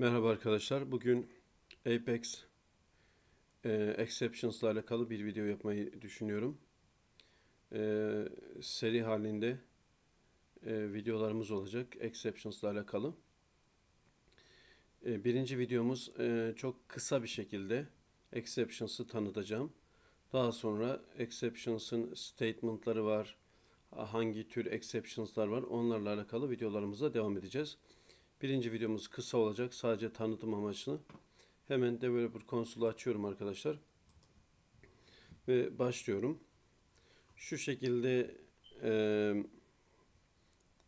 Merhaba arkadaşlar. Bugün Apex e, Exceptions ile alakalı bir video yapmayı düşünüyorum. E, seri halinde e, videolarımız olacak Exceptions ile alakalı. E, birinci videomuz e, çok kısa bir şekilde Exceptions'ı tanıtacağım. Daha sonra Exceptions'ın statement'ları var, hangi tür Exceptions'lar var onlarla alakalı videolarımıza devam edeceğiz. Birinci videomuz kısa olacak. Sadece tanıtım amaçlı. Hemen Developer konsolu açıyorum arkadaşlar. Ve başlıyorum. Şu şekilde e,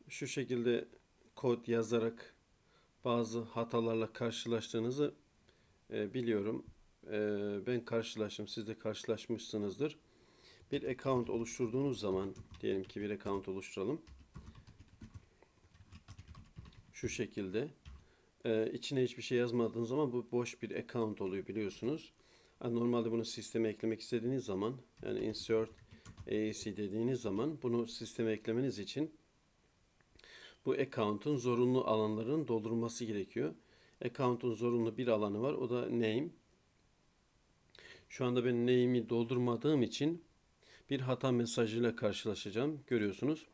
şu şekilde kod yazarak bazı hatalarla karşılaştığınızı e, biliyorum. E, ben karşılaştım. Siz de karşılaşmışsınızdır. Bir account oluşturduğunuz zaman diyelim ki bir account oluşturalım şu şekilde. Ee, içine hiçbir şey yazmadığınız zaman bu boş bir account oluyor biliyorsunuz. Yani normalde bunu sisteme eklemek istediğiniz zaman yani insert AAC dediğiniz zaman bunu sisteme eklemeniz için bu account'un zorunlu alanların doldurulması gerekiyor. Account'un zorunlu bir alanı var. O da name. Şu anda ben name'i doldurmadığım için bir hata mesajıyla karşılaşacağım. Görüyorsunuz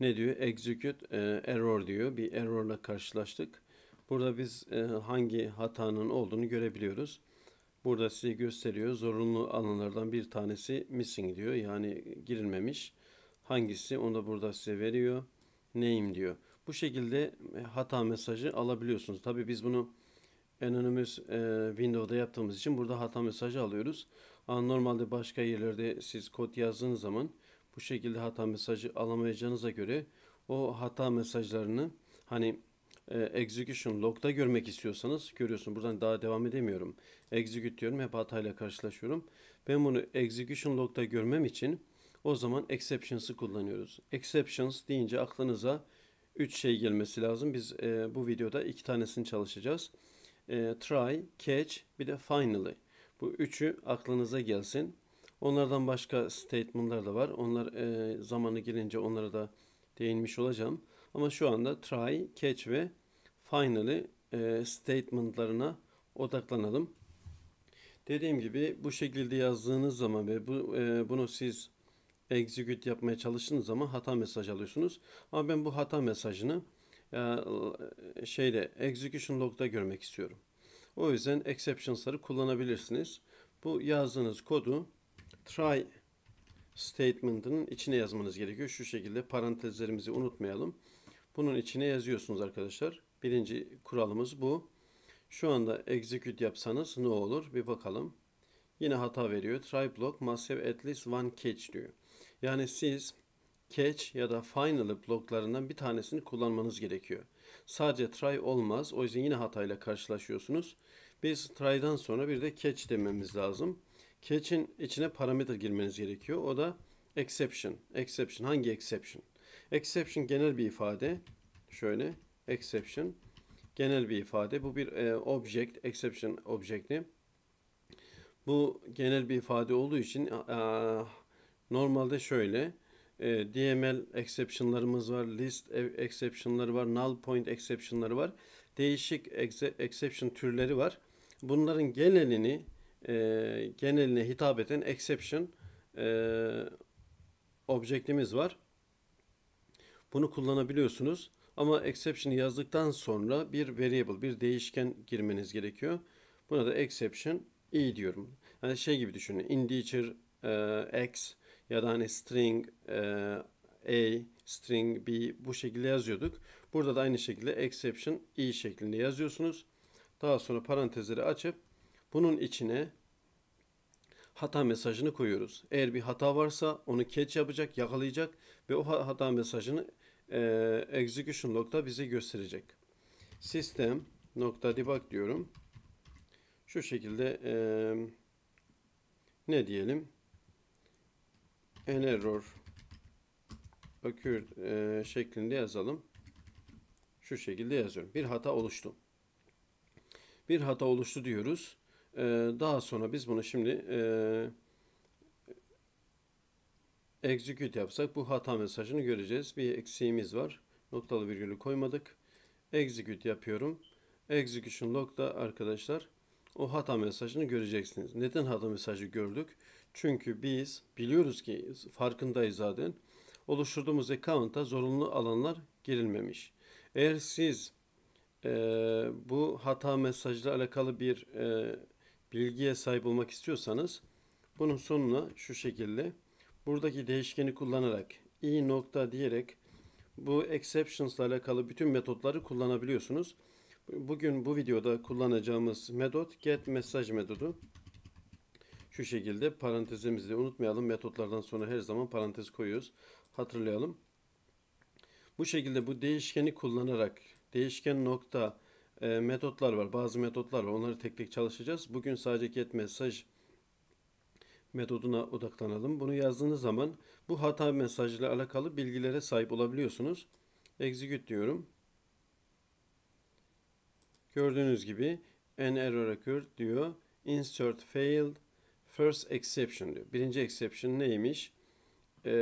ne diyor? Execute e, error diyor. Bir errorla karşılaştık. Burada biz e, hangi hatanın olduğunu görebiliyoruz. Burada size gösteriyor. Zorunlu alanlardan bir tanesi missing diyor. Yani girilmemiş. Hangisi onu da burada size veriyor. Name diyor. Bu şekilde e, hata mesajı alabiliyorsunuz. Tabi biz bunu Anonymous e, Windows'da yaptığımız için burada hata mesajı alıyoruz. Ama normalde başka yerlerde siz kod yazdığınız zaman bu şekilde hata mesajı alamayacağınıza göre o hata mesajlarını hani e, execution log'da görmek istiyorsanız görüyorsun. Buradan daha devam edemiyorum. Execute diyorum hep hatayla karşılaşıyorum. Ben bunu execution log'da görmem için o zaman exceptions'ı kullanıyoruz. Exceptions deyince aklınıza 3 şey gelmesi lazım. Biz e, bu videoda 2 tanesini çalışacağız. E, try, catch bir de finally. Bu üçü aklınıza gelsin. Onlardan başka statement'lar da var. Onlar e, zamanı gelince onlara da değinmiş olacağım. Ama şu anda try, catch ve finally e, statement'larına odaklanalım. Dediğim gibi bu şekilde yazdığınız zaman ve bu e, bunu siz execute yapmaya çalıştığınız zaman hata mesaj alıyorsunuz. Ama ben bu hata mesajını e, şeyde execution log'da görmek istiyorum. O yüzden exceptions'ları kullanabilirsiniz. Bu yazdığınız kodu try statement'ının içine yazmanız gerekiyor. Şu şekilde parantezlerimizi unutmayalım. Bunun içine yazıyorsunuz arkadaşlar. Birinci kuralımız bu. Şu anda execute yapsanız ne olur? Bir bakalım. Yine hata veriyor. Try block must have at least one catch diyor. Yani siz catch ya da finally bloklarından bir tanesini kullanmanız gerekiyor. Sadece try olmaz. O yüzden yine hatayla karşılaşıyorsunuz. Biz try'dan sonra bir de catch dememiz lazım. Catch'in içine parametre girmeniz gerekiyor. O da exception. Exception hangi exception? Exception genel bir ifade. Şöyle exception genel bir ifade. Bu bir e, object, exception objekti. Bu genel bir ifade olduğu için e, normalde şöyle e, DML exception'larımız var, list e, exception'ları var, null point exception'ları var. Değişik exception türleri var. Bunların genelini e, geneline hitap eden exception e, objektimiz var. Bunu kullanabiliyorsunuz. Ama exception'ı yazdıktan sonra bir variable, bir değişken girmeniz gerekiyor. Buna da exception i diyorum. Yani şey gibi düşünün. Integer e, x ya da hani string e, a, string b bu şekilde yazıyorduk. Burada da aynı şekilde exception i şeklinde yazıyorsunuz. Daha sonra parantezleri açıp bunun içine hata mesajını koyuyoruz. Eğer bir hata varsa onu catch yapacak, yakalayacak ve o hata mesajını e, execution nokta bize gösterecek. Sistem nokta debug diyorum. Şu şekilde e, ne diyelim? An error occurred e, şeklinde yazalım. Şu şekilde yazıyorum. Bir hata oluştu. Bir hata oluştu diyoruz. E, daha sonra biz bunu şimdi e, execute yapsak bu hata mesajını göreceğiz. Bir eksiğimiz var. Noktalı virgülü koymadık. Execute yapıyorum. Execution log'da arkadaşlar o hata mesajını göreceksiniz. Neden hata mesajı gördük? Çünkü biz biliyoruz ki farkındayız zaten. Oluşturduğumuz account'a zorunlu alanlar girilmemiş. Eğer siz e, bu hata mesajla alakalı bir e, bilgiye sahip olmak istiyorsanız bunun sonuna şu şekilde buradaki değişkeni kullanarak i nokta diyerek bu exceptions ile alakalı bütün metotları kullanabiliyorsunuz. Bugün bu videoda kullanacağımız metot get message metodu. Şu şekilde parantezimizi unutmayalım. Metotlardan sonra her zaman parantez koyuyoruz. Hatırlayalım. Bu şekilde bu değişkeni kullanarak değişken nokta e, metotlar var. Bazı metotlar var. Onları tek tek çalışacağız. Bugün sadece get mesaj metoduna odaklanalım. Bunu yazdığınız zaman bu hata mesajıyla alakalı bilgilere sahip olabiliyorsunuz. Execute diyorum. Gördüğünüz gibi an error occurred diyor. Insert failed first exception diyor. Birinci exception neymiş? Ee,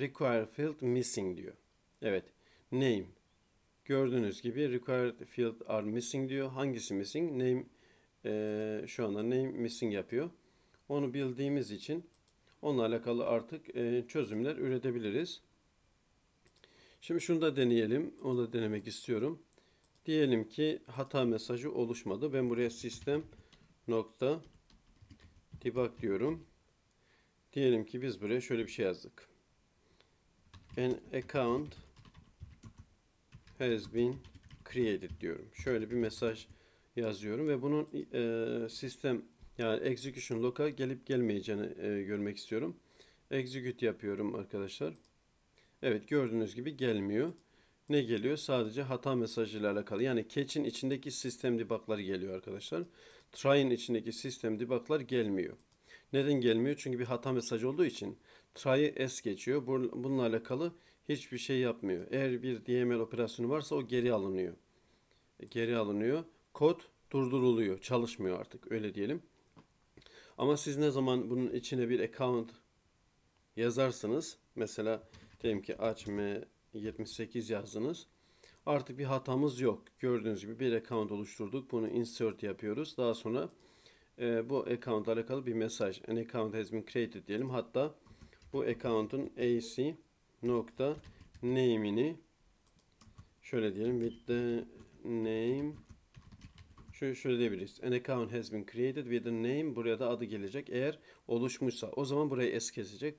require field missing diyor. Evet. Name. Gördüğünüz gibi required field are missing diyor. Hangisi missing? Name e, şu anda name missing yapıyor. Onu bildiğimiz için onunla alakalı artık e, çözümler üretebiliriz. Şimdi şunu da deneyelim. Onu da denemek istiyorum. Diyelim ki hata mesajı oluşmadı. Ben buraya sistem nokta debug diyorum. Diyelim ki biz buraya şöyle bir şey yazdık. An account has been created diyorum. Şöyle bir mesaj yazıyorum ve bunun e, sistem yani execution loka gelip gelmeyeceğini e, görmek istiyorum. Execute yapıyorum arkadaşlar. Evet gördüğünüz gibi gelmiyor. Ne geliyor? Sadece hata mesajıyla alakalı. Yani catch'in içindeki sistem debug'lar geliyor arkadaşlar. Try'in içindeki sistem debug'lar gelmiyor. Neden gelmiyor? Çünkü bir hata mesajı olduğu için try'ı es geçiyor. Bununla alakalı hiçbir şey yapmıyor. Eğer bir DML operasyonu varsa o geri alınıyor. E, geri alınıyor. Kod durduruluyor. Çalışmıyor artık öyle diyelim. Ama siz ne zaman bunun içine bir account yazarsınız. Mesela diyelim ki açm78 yazdınız. Artık bir hatamız yok. Gördüğünüz gibi bir account oluşturduk. Bunu insert yapıyoruz. Daha sonra e, bu account alakalı bir mesaj. An account has been created diyelim. Hatta bu account'un AC nokta name'ini şöyle diyelim with the name şöyle, şöyle diyebiliriz. An account has been created with the name buraya da adı gelecek. Eğer oluşmuşsa o zaman burayı es kesecek.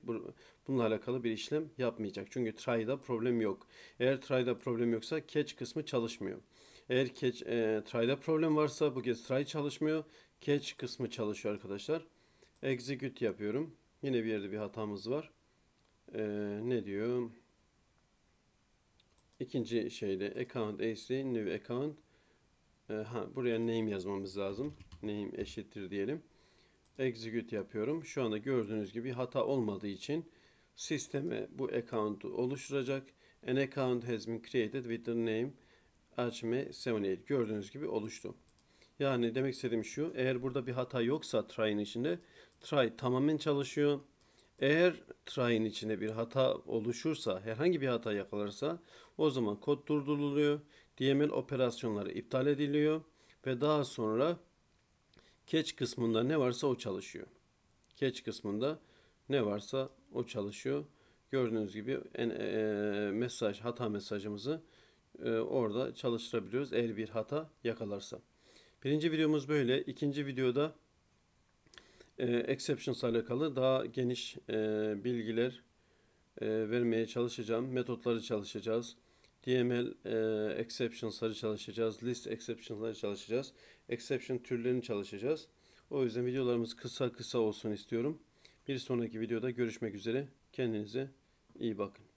Bununla alakalı bir işlem yapmayacak. Çünkü try'da problem yok. Eğer try'da problem yoksa catch kısmı çalışmıyor. Eğer catch, e, try'da problem varsa bu kez try çalışmıyor. Catch kısmı çalışıyor arkadaşlar. Execute yapıyorum. Yine bir yerde bir hatamız var e, ne diyor? İkinci şeyde account AC new account e, ha, buraya name yazmamız lazım. Name eşittir diyelim. Execute yapıyorum. Şu anda gördüğünüz gibi hata olmadığı için sisteme bu account'u oluşturacak. An account has been created with the name HM78 gördüğünüz gibi oluştu. Yani demek istediğim şu eğer burada bir hata yoksa try'ın içinde try tamamen çalışıyor. Eğer try'in içine bir hata oluşursa, herhangi bir hata yakalarsa o zaman kod durduruluyor, DML operasyonları iptal ediliyor ve daha sonra catch kısmında ne varsa o çalışıyor. Catch kısmında ne varsa o çalışıyor. Gördüğünüz gibi e, e, mesaj hata mesajımızı e, orada çalıştırabiliyoruz eğer bir hata yakalarsa. Birinci videomuz böyle. İkinci videoda e, exceptions alakalı daha geniş e, bilgiler e, vermeye çalışacağım. Metotları çalışacağız. DML e, exceptions'ları çalışacağız. List exceptions'ları çalışacağız. Exception türlerini çalışacağız. O yüzden videolarımız kısa kısa olsun istiyorum. Bir sonraki videoda görüşmek üzere. Kendinize iyi bakın.